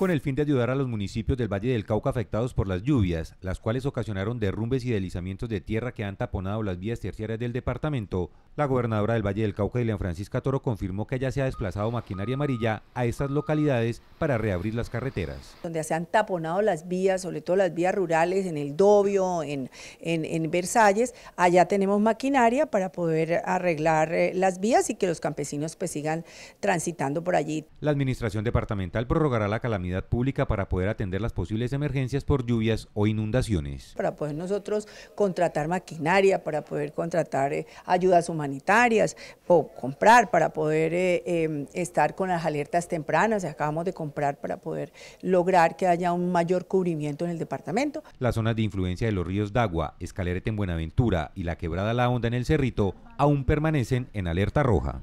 con el fin de ayudar a los municipios del Valle del Cauca afectados por las lluvias, las cuales ocasionaron derrumbes y deslizamientos de tierra que han taponado las vías terciarias del departamento, la gobernadora del Valle del Cauca, Elian Francisca Toro, confirmó que ya se ha desplazado maquinaria amarilla a estas localidades para reabrir las carreteras. Donde se han taponado las vías, sobre todo las vías rurales, en el Dobio, en, en, Versalles, allá tenemos maquinaria para poder arreglar eh, las vías y que los campesinos pues sigan transitando por allí. La administración departamental prorrogará la calamidad pública para poder atender las posibles emergencias por lluvias o inundaciones. Para poder nosotros contratar maquinaria, para poder contratar eh, ayudas humanitarias humanitarias, o comprar para poder eh, em, estar con las alertas tempranas, acabamos de comprar para poder lograr que haya un mayor cubrimiento en el departamento. Las zonas de influencia de los ríos Dagua, Escalerete en Buenaventura y la Quebrada La Onda en el Cerrito aún permanecen en alerta roja.